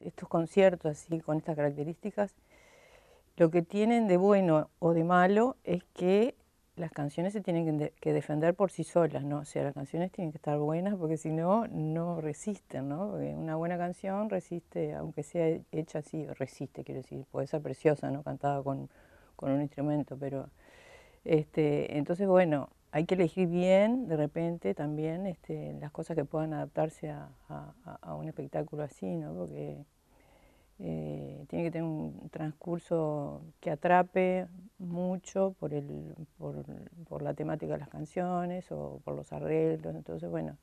Estos conciertos así con estas características, lo que tienen de bueno o de malo es que las canciones se tienen que defender por sí solas, ¿no? O sea, las canciones tienen que estar buenas porque si no, no resisten, ¿no? una buena canción resiste, aunque sea hecha así, resiste, quiero decir, puede ser preciosa, ¿no? Cantada con, con un instrumento, pero... Este, entonces, bueno, hay que elegir bien, de repente, también este, las cosas que puedan adaptarse a, un espectáculo así, ¿no? Porque eh, tiene que tener un transcurso que atrape mucho por, el, por, la temática de las canciones o por los arreglos. Entonces, bueno,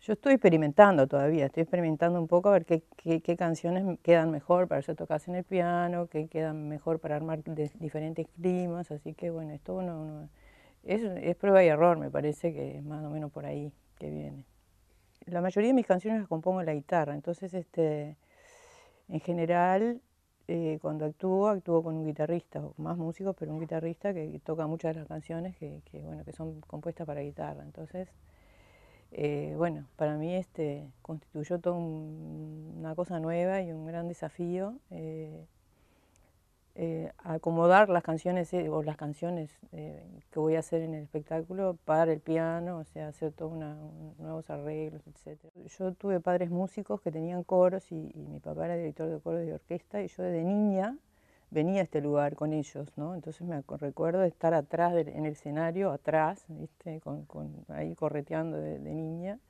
yo estoy experimentando todavía, estoy experimentando un poco a ver qué, canciones quedan mejor para ser tocadas en el piano, qué quedan mejor para armar diferentes climas. Así que, bueno, esto no. uno es, prueba y error, me parece que es más o menos por ahí que viene. La mayoría de mis canciones las compongo en la guitarra, entonces este, en general eh, cuando actúo, actúo con un guitarrista, o más músicos, pero un guitarrista que toca muchas de las canciones que, bueno, que son compuestas para guitarra. Entonces, eh, bueno, para mí este constituyó toda una cosa nueva y un gran desafío. Eh, eh, acomodar las canciones eh, o las canciones eh, que voy a hacer en el espectáculo para el piano, o sea, hacer todos un, nuevos arreglos, etc. Yo tuve padres músicos que tenían coros y, mi papá era director de coros de orquesta y yo desde niña venía a este lugar con ellos, ¿no? Entonces me recuerdo de estar atrás en el escenario, atrás, Con, ahí correteando de niña.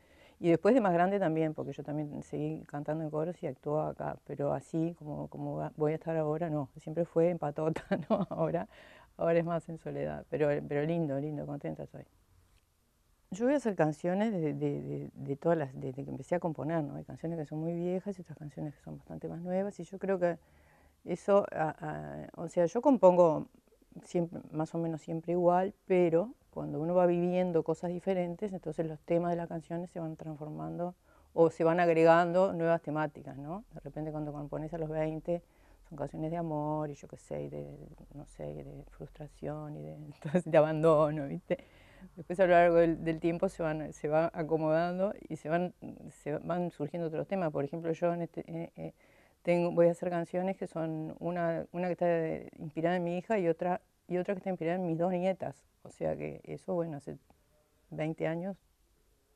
Y después de más grande también, porque yo también seguí cantando en coros y actuó acá, pero así como, como voy a estar ahora, no, siempre fue en patota, ¿no? Ahora, ahora es más en soledad, pero, pero lindo, lindo, contenta soy. Yo voy a hacer canciones de, todas las, desde que empecé a componer, ¿no? Hay canciones que son muy viejas y otras canciones que son bastante más nuevas y yo creo que eso, o sea, yo compongo siempre, más o menos siempre igual, pero cuando uno va viviendo cosas diferentes, entonces los temas de las canciones se van transformando o se van agregando nuevas temáticas, ¿no? De repente cuando compones a los 20 son canciones de amor y yo qué sé, de, no sé, de frustración y de, abandono, ¿viste? Después a lo largo del, tiempo se van, se va acomodando y se van, se van surgiendo otros temas. Por ejemplo, yo este, eh, eh, tengo, voy a hacer canciones que son una, una que está inspirada en mi hija y otra y otra que está en mis dos nietas. O sea que eso, bueno, hace 20 años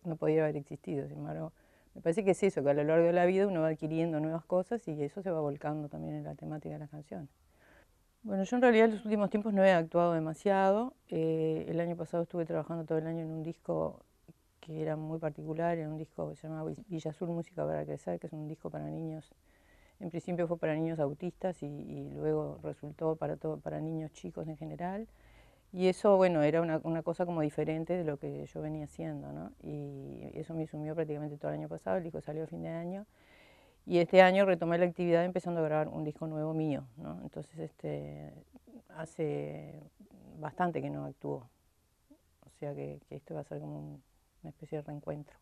no podía haber existido. Sin embargo, me parece que es eso, que a lo largo de la vida uno va adquiriendo nuevas cosas y eso se va volcando también en la temática de las canciones. Bueno, yo en realidad en los últimos tiempos no he actuado demasiado. Eh, el año pasado estuve trabajando todo el año en un disco que era muy particular, en un disco que se llamaba Villa Azul Música para Crecer, que es un disco para niños en principio fue para niños autistas y, luego resultó para, para niños chicos en general. Y eso, bueno, era una, cosa como diferente de lo que yo venía haciendo, ¿no? Y eso me sumió prácticamente todo el año pasado, el disco salió a fin de año. Y este año retomé la actividad empezando a grabar un disco nuevo mío, ¿no? Entonces, este, hace bastante que no actúo. O sea que, esto va a ser como una especie de reencuentro.